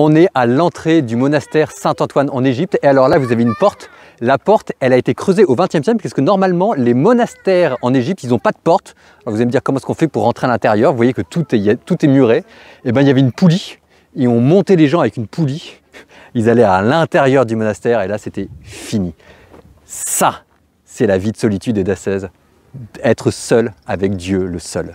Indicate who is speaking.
Speaker 1: On est à l'entrée du monastère Saint-Antoine en Égypte. Et alors là, vous avez une porte. La porte, elle a été creusée au XXe siècle parce que normalement, les monastères en Égypte, ils n'ont pas de porte. Alors vous allez me dire comment est-ce qu'on fait pour rentrer à l'intérieur. Vous voyez que tout est, tout est muré. Et eh bien, il y avait une poulie. Ils ont monté les gens avec une poulie. Ils allaient à l'intérieur du monastère et là, c'était fini. Ça, c'est la vie de solitude et d'assaise. Être seul avec Dieu, le
Speaker 2: seul.